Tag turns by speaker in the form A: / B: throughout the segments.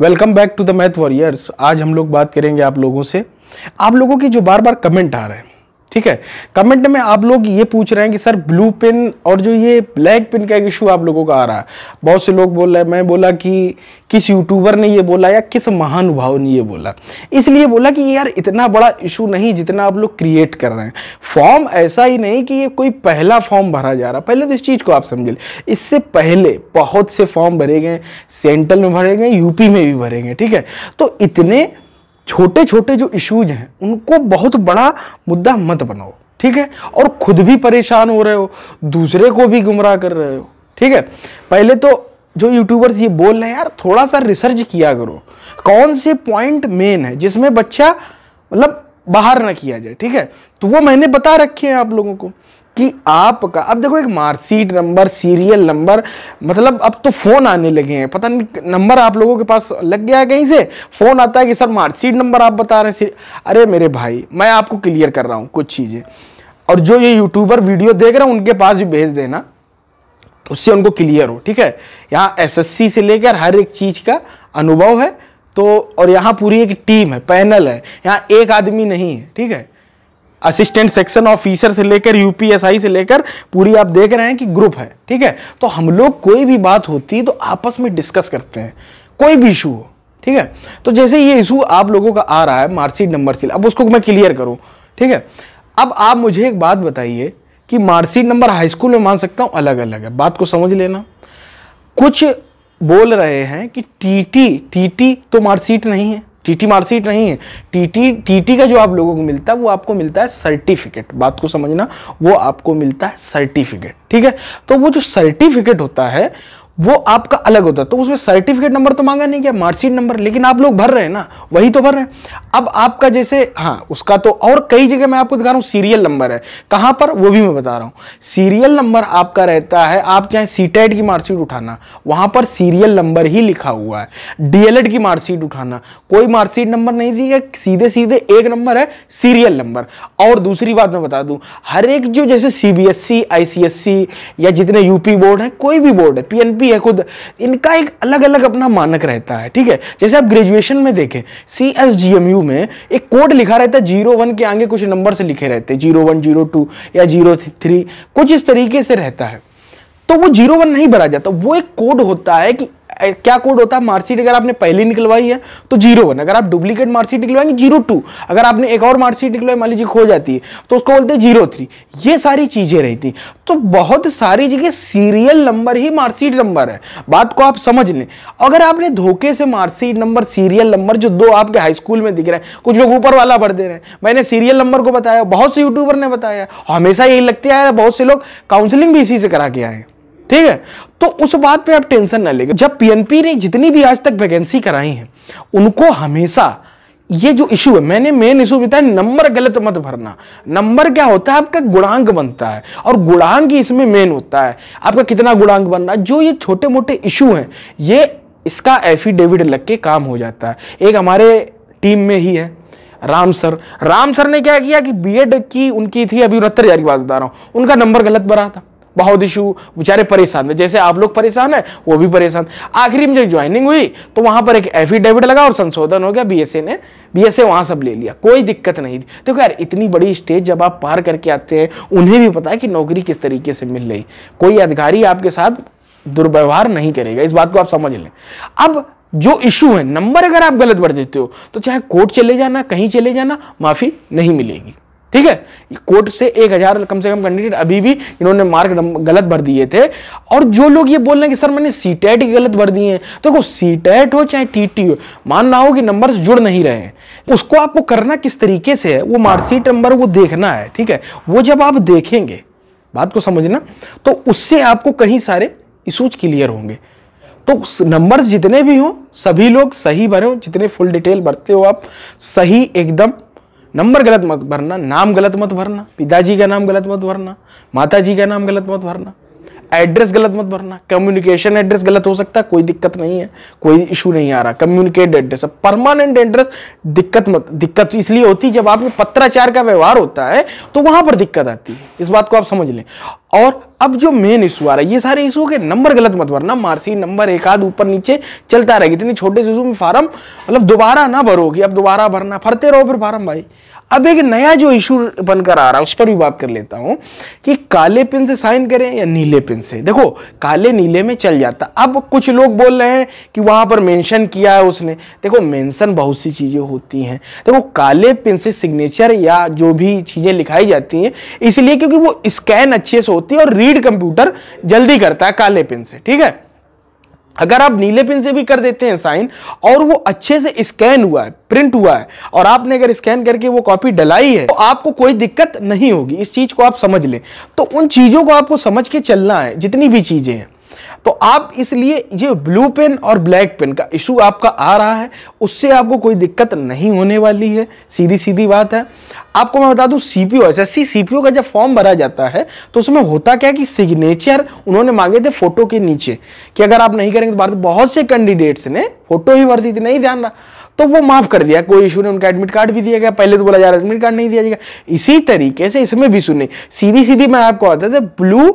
A: welcome back to the math warriors आज हम लोग बात करेंगे आप लोगों से आप लोगों की जो बार बार कमेंट आ रहे हैं ठीक है कमेंट में आप लोग ये पूछ रहे हैं कि सर ब्लू पिन और जो ये ब्लैक पिन का एक इशू आप लोगों का आ रहा है बहुत से लोग बोल रहे हैं मैं बोला कि किस यूट्यूबर ने ये बोला या किस महानुभाव ने ये बोला इसलिए बोला कि यार इतना बड़ा इशू नहीं जितना आप लोग क्रिएट कर रहे हैं फॉर्म ऐसा ही नहीं कि ये कोई पहला फॉर्म भरा जा रहा पहले तो इस चीज़ को आप लें इससे पहले बहुत से फॉर्म भरे गए सेंट्रल में भरे गए यूपी में भी भरे गए ठीक है तो इतने छोटे छोटे जो इश्यूज हैं उनको बहुत बड़ा मुद्दा मत बनाओ ठीक है और खुद भी परेशान हो रहे हो दूसरे को भी गुमराह कर रहे हो ठीक है पहले तो जो यूट्यूबर्स ये बोल रहे हैं यार थोड़ा सा रिसर्च किया करो कौन से पॉइंट मेन है जिसमें बच्चा मतलब बाहर ना किया जाए ठीक है तो वो मैंने बता रखे हैं आप लोगों को कि आपका अब देखो एक मार्कशीट नंबर सीरियल नंबर मतलब अब तो फ़ोन आने लगे हैं पता नहीं नंबर आप लोगों के पास लग गया है कहीं से फ़ोन आता है कि सर मार्कशीट नंबर आप बता रहे हैं अरे मेरे भाई मैं आपको क्लियर कर रहा हूँ कुछ चीज़ें और जो ये यूट्यूबर वीडियो देख रहे हैं उनके पास भी भेज देना तो उससे उनको क्लियर हो ठीक है यहाँ एस से लेकर हर एक चीज़ का अनुभव है तो और यहाँ पूरी एक टीम है पैनल है यहाँ एक आदमी नहीं है ठीक है असिस्टेंट सेक्शन ऑफिसर से लेकर यूपीएसआई से लेकर पूरी आप देख रहे हैं कि ग्रुप है ठीक है तो हम लोग कोई भी बात होती है तो आपस में डिस्कस करते हैं कोई भी इशू हो ठीक है तो जैसे ये इशू आप लोगों का आ रहा है मार्कशीट नंबर सील अब उसको मैं क्लियर करूँ ठीक है अब आप मुझे एक बात बताइए कि मार्कशीट नंबर हाई स्कूल में मान सकता हूँ अलग अलग है बात को समझ लेना कुछ बोल रहे हैं कि टीटी टीटी तो मार्कशीट नहीं है टीटी मार्कशीट नहीं है टीटी टीटी का जो आप लोगों को मिलता है वो आपको मिलता है सर्टिफिकेट बात को समझना वो आपको मिलता है सर्टिफिकेट ठीक है तो वो जो सर्टिफिकेट होता है वो आपका अलग होता है तो उसमें सर्टिफिकेट नंबर तो मांगा नहीं गया मार्कशीट नंबर लेकिन आप लोग भर रहे हैं ना वही तो भर रहे हैं अब आपका जैसे हाँ उसका तो और कई जगह मैं आपको दिखा रहा हूँ सीरियल नंबर है कहाँ पर वो भी मैं बता रहा हूँ सीरियल नंबर आपका रहता है आप चाहे सी e की मार्कशीट उठाना वहाँ पर सीरियल नंबर ही लिखा हुआ है डीएलएड की मार्कशीट उठाना कोई मार्कशीट नंबर नहीं दी सीधे सीधे एक नंबर है सीरियल नंबर और दूसरी बात मैं बता दूँ हर एक जो जैसे सी बी e, e या जितने यूपी बोर्ड है कोई भी बोर्ड है पी भी है खुद इनका एक अलग अलग अपना मानक रहता है ठीक है जैसे आप ग्रेजुएशन में देखें C S J M U में एक कोड लिखा रहता है जीरो वन के आगे कुछ नंबर से लिखे रहते हैं जीरो वन जीरो टू या जीरो थ्री कुछ इस तरीके से रहता है तो वो जीरो वन नहीं भरा जाता वो एक कोड होता है कि क्या कोड होता है मार्कशीट अगर आपने पहली निकलवाई है तो जीरो वन अगर आप डुप्लीकेट मार्कशीट निकलवाएंगे जीरो टू अगर आपने एक और मार्कशीट निकलवाई मान लीजिए खो जाती है तो उसको बोलते हैं जीरो थ्री ये सारी चीज़ें रहती तो बहुत सारी जगह सीरियल नंबर ही मार्कशीट नंबर है बात को आप समझ लें अगर आपने धोखे से मार्कशीट नंबर सीरियल नंबर जो दो आपके हाई स्कूल में दिख रहे हैं कुछ लोग ऊपर वाला भर दे रहे हैं मैंने सीरियल नंबर को बताया बहुत से यूट्यूबर ने बताया हमेशा यही लगते है बहुत से लोग काउंसिलिंग भी इसी से करा के आए हैं ठीक है तो उस बात पे आप टेंशन ना लेंगे जब पीएनपी ने जितनी भी आज तक वैकेंसी कराई है उनको हमेशा ये जो इशू है मैंने मेन इशू बताया नंबर गलत मत भरना नंबर क्या होता है आपका गुणांक बनता है और गुणांक ही इसमें मेन होता है आपका कितना गुणांक बनना जो ये छोटे मोटे इशू हैं ये इसका एफिडेविट लग के काम हो जाता है एक हमारे टीम में ही है राम सर राम सर ने क्या किया कि बीएड की उनकी थी अभी उनहत्तर हजार की बात बता रहा हूं उनका नंबर गलत भरा था बहुत इशू बेचारे परेशान थे जैसे आप लोग परेशान है वो भी परेशान आखिरी में जब ज्वाइनिंग हुई तो वहाँ पर एक एफिडेविट लगा और संशोधन हो गया बीएसए ने बीएसए वहाँ सब ले लिया कोई दिक्कत नहीं थी देखो यार इतनी बड़ी स्टेज जब आप पार करके आते हैं उन्हें भी पता है कि नौकरी किस तरीके से मिल रही कोई अधिकारी आपके साथ दुर्व्यवहार नहीं करेगा इस बात को आप समझ लें अब जो इशू है नंबर अगर आप गलत भर देते हो तो चाहे कोर्ट चले जाना कहीं चले जाना माफ़ी नहीं मिलेगी ठीक है कोर्ट से एक हजार कम से कम कैंडिडेट अभी भी इन्होंने मार्क गलत भर दिए थे और जो लोग ये बोल रहे हैं कि सर मैंने सी टेट गलत भर दिए हैं तो देखो तो सी टेट हो चाहे टी टी हो मान रहा हो कि नंबर जुड़ नहीं रहे उसको आपको करना किस तरीके से है वो मार्कशीट नंबर वो देखना है ठीक है वो जब आप देखेंगे बात को समझना तो उससे आपको कहीं सारे इशूज क्लियर होंगे तो नंबर्स जितने भी हों सभी लोग सही भरे हो जितने फुल डिटेल भरते हो आप सही एकदम नंबर गलत मत भरना नाम गलत मत भरना पिताजी का नाम गलत मत भरना माताजी का नाम गलत मत भरना एड्रेस गलत मत भरना कम्युनिकेशन एड्रेस गलत हो सकता है कोई दिक्कत नहीं है कोई इशू नहीं आ रहा कम्युनिकेट एड्रेस परमानेंट एड्रेस दिक्कत मत दिक्कत तो इसलिए होती जब आपको पत्राचार का व्यवहार होता है तो वहां पर दिक्कत आती है इस बात को आप समझ लें और अब जो मेन इशू आ रहा है ये सारे इशू के नंबर गलत मत भरना मार्सी नंबर एक आध ऊपर नीचे चलता रहेगा इतने छोटे से इशू में फार्म मतलब दोबारा ना भरोगी अब दोबारा भरना भरते रहो फिर फार्म भाई अब एक नया जो इशू बनकर आ रहा है उस पर भी बात कर लेता हूं कि काले पिन से साइन करें या नीले पिन से देखो काले नीले में चल जाता अब कुछ लोग बोल रहे हैं कि वहां पर मेंशन किया है उसने देखो मेंशन बहुत सी चीज़ें होती हैं देखो काले पिन से सिग्नेचर या जो भी चीज़ें लिखाई जाती हैं इसलिए क्योंकि वो स्कैन अच्छे से होती है और रीड कंप्यूटर जल्दी करता है काले पिन से ठीक है अगर आप नीले पिन से भी कर देते हैं साइन और वो अच्छे से स्कैन हुआ है प्रिंट हुआ है और आपने अगर स्कैन करके वो कॉपी डलाई है तो आपको कोई दिक्कत नहीं होगी इस चीज को आप समझ लें तो उन चीजों को आपको समझ के चलना है जितनी भी चीजें हैं तो आप इसलिए ये ब्लू पेन और ब्लैक पेन का इशू आपका आ रहा है उससे आपको कोई दिक्कत नहीं होने वाली है सीधी सीधी बात है आपको मैं बता दूं सीपीओ एसएससी सीपीओ का जब फॉर्म भरा जाता है तो उसमें होता क्या है कि सिग्नेचर उन्होंने मांगे थे फोटो के नीचे कि अगर आप नहीं करेंगे तो भारत बहुत से कैंडिडेट्स ने फोटो ही भरती थी नहीं ध्यान रहा तो वो माफ कर दिया कोई इशू नहीं उनका एडमिट कार्ड भी दिया गया पहले तो बोला जा रहा एडमिट कार्ड नहीं दिया जाएगा इसी तरीके से इसमें भी सुनिए सीधी सीधी मैं आपको बता था ब्लू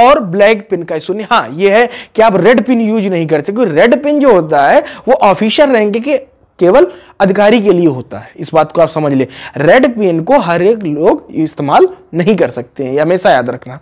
A: और ब्लैक पिन का इशू नहीं हाँ ये है कि आप रेड पिन यूज नहीं कर सकते रेड पिन जो होता है वो ऑफिशियल रैंक के केवल अधिकारी के लिए होता है इस बात को आप समझ ले रेड पेन को हर एक लोग इस्तेमाल नहीं कर सकते हैं हमेशा याद रखना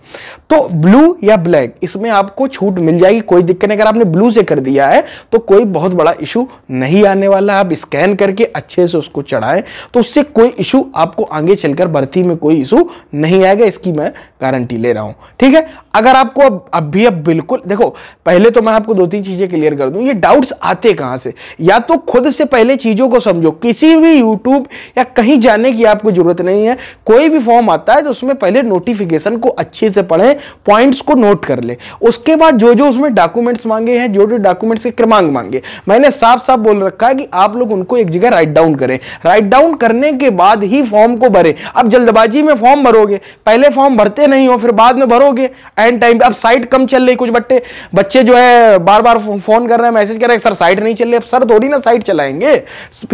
A: तो ब्लू या ब्लैक इसमें आपको छूट मिल जाएगी कोई दिक्कत नहीं अगर आपने ब्लू से कर दिया है तो कोई बहुत बड़ा इशू नहीं आने वाला आप स्कैन करके अच्छे से उसको चढ़ाएं तो उससे कोई इशू आपको आगे चलकर भर्ती में कोई इशू नहीं आएगा इसकी मैं गारंटी ले रहा हूं ठीक है अगर आपको अब अब भी अब बिल्कुल देखो पहले तो मैं आपको दो तीन चीज़ें क्लियर कर दूं ये डाउट्स आते कहां से या तो खुद से पहले चीज़ों को समझो किसी भी यूट्यूब या कहीं जाने की आपको जरूरत नहीं है कोई भी फॉर्म आता है तो उसमें पहले नोटिफिकेशन को अच्छे से पढ़ें पॉइंट्स को नोट कर लें उसके बाद जो जो उसमें डॉक्यूमेंट्स मांगे हैं जो जो डॉक्यूमेंट्स के क्रमांक मांगे मैंने साफ साफ बोल रखा है कि आप लोग उनको एक जगह राइट डाउन करें राइट डाउन करने के बाद ही फॉर्म को भरें अब जल्दबाजी में फॉर्म भरोगे पहले फॉर्म भरते नहीं हो फिर बाद में भरोगे एंड टाइम अब साइट कम चल रही कुछ बट्टे बच्चे जो है बार बार फोन कर रहे हैं मैसेज कर रहे हैं सर साइट नहीं चल रही अब सर थोड़ी ना साइट चलाएंगे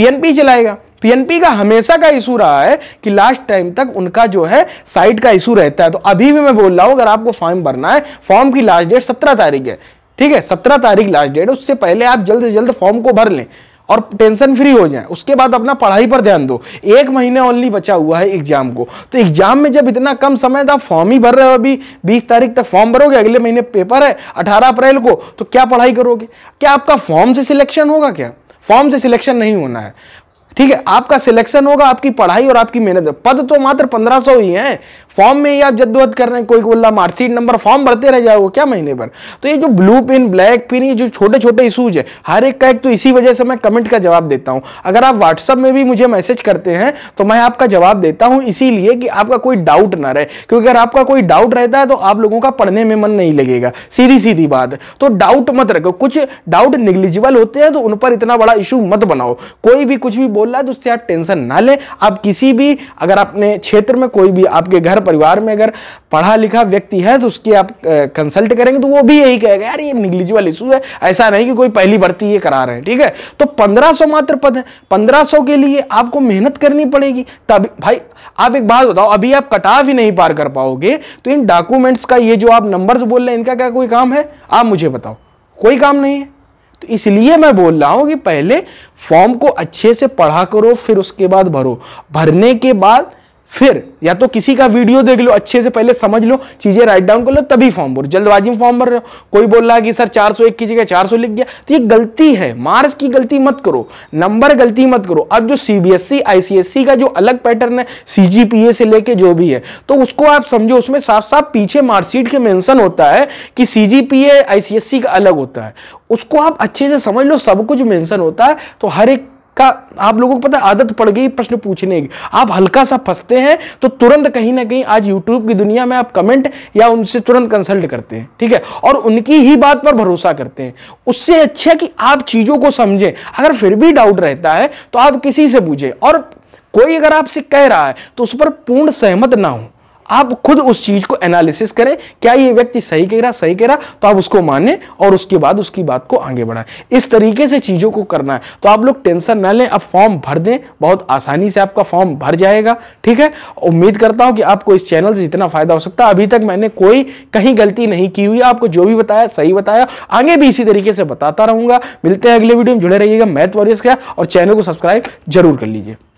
A: पीएनपी चलाएगा पीएनपी का हमेशा का इशू रहा है कि लास्ट टाइम तक उनका जो है साइट का इशू रहता है तो अभी भी मैं बोल रहा हूं अगर आपको फॉर्म भरना है फॉर्म की लास्ट डेट सत्रह तारीख है ठीक है सत्रह तारीख लास्ट डेट उससे पहले आप जल्द से जल्द फॉर्म को भर लें और टेंशन फ्री हो जाए उसके बाद अपना पढ़ाई पर ध्यान दो एक महीने ओनली बचा हुआ है एग्जाम को तो एग्जाम में जब इतना कम समय था फॉर्म ही भर रहे हो अभी बीस तारीख तक फॉर्म भरोगे अगले महीने पेपर है अठारह अप्रैल को तो क्या पढ़ाई करोगे क्या आपका फॉर्म से सिलेक्शन होगा क्या फॉर्म से सिलेक्शन नहीं होना है ठीक है आपका सिलेक्शन होगा आपकी पढ़ाई और आपकी मेहनत पद तो मात्र पंद्रह सौ ही हैं फॉर्म में ही आप जद्दोजहद कर रहे हैं कोई बोला मार्कशीट नंबर फॉर्म भरते रह जाओगे क्या महीने पर तो ये जो ब्लू पिन ब्लैक पिन ये जो छोटे छोटे इशूज है हर एक का एक तो इसी वजह से मैं कमेंट का जवाब देता हूं अगर आप व्हाट्सअप में भी मुझे मैसेज करते हैं तो मैं आपका जवाब देता हूं इसीलिए कि आपका कोई डाउट ना रहे क्योंकि अगर आपका कोई डाउट रहता है तो आप लोगों का पढ़ने में मन नहीं लगेगा सीधी सीधी बात तो डाउट मत रखो कुछ डाउट निग्लिजिबल होते हैं तो उन पर इतना बड़ा इशू मत बनाओ कोई भी कुछ भी बोल बोल रहा है तो उससे आप टेंशन ना लें आप किसी भी अगर अपने क्षेत्र में कोई भी आपके घर परिवार में अगर पढ़ा लिखा व्यक्ति है तो उसकी आप कंसल्ट करेंगे तो वो भी यही कहेगा यार ये निग्लिजिबल इशू है ऐसा नहीं कि कोई पहली भर्ती ये करा रहे हैं ठीक है तो पंद्रह मात्र पद है पंद्रह के लिए आपको मेहनत करनी पड़ेगी तब भाई आप एक बात बताओ अभी आप कटा भी नहीं पार कर पाओगे तो इन डॉक्यूमेंट्स का ये जो आप नंबर्स बोल रहे हैं इनका क्या कोई काम है आप मुझे बताओ कोई काम नहीं है तो इसलिए मैं बोल रहा हूं कि पहले फॉर्म को अच्छे से पढ़ा करो फिर उसके बाद भरो भरने के बाद फिर या तो किसी का वीडियो देख लो अच्छे से पहले समझ लो चीजें राइट डाउन कर लो तभी फॉर्म भरो जल्दबाजी में फॉर्म भर रहे हो कोई बोल रहा है कि सर 401 की जगह 400 लिख गया तो ये गलती है मार्क्स की गलती मत करो नंबर गलती मत करो अब जो सीबीएसई सी का जो अलग पैटर्न है सीजीपीए से लेके जो भी है तो उसको आप समझो उसमें साफ साफ पीछे मार्कशीट के मेंशन होता है कि सीजीपीए सी का अलग होता है उसको आप अच्छे से समझ लो सब कुछ मेंशन होता है तो हर एक का आप लोगों को पता आदत पड़ गई प्रश्न पूछने की आप हल्का सा फंसते हैं तो तुरंत कहीं ना कहीं आज यूट्यूब की दुनिया में आप कमेंट या उनसे तुरंत कंसल्ट करते हैं ठीक है और उनकी ही बात पर भरोसा करते हैं उससे अच्छा कि आप चीज़ों को समझें अगर फिर भी डाउट रहता है तो आप किसी से पूछें और कोई अगर आपसे कह रहा है तो उस पर पूर्ण सहमत ना हो आप खुद उस चीज को एनालिसिस करें क्या ये व्यक्ति सही कह रहा सही कह रहा तो आप उसको माने और उसके बाद उसकी बात को आगे बढ़ाएं इस तरीके से चीजों को करना है तो आप लोग टेंशन ना लें आप फॉर्म भर दें बहुत आसानी से आपका फॉर्म भर जाएगा ठीक है उम्मीद करता हूं कि आपको इस चैनल से जितना फायदा हो सकता है अभी तक मैंने कोई कहीं गलती नहीं की हुई आपको जो भी बताया सही बताया आगे भी इसी तरीके से बताता रहूंगा मिलते हैं अगले वीडियो में जुड़े रहिएगा मैथ वॉरियर्स का और चैनल को सब्सक्राइब जरूर कर लीजिए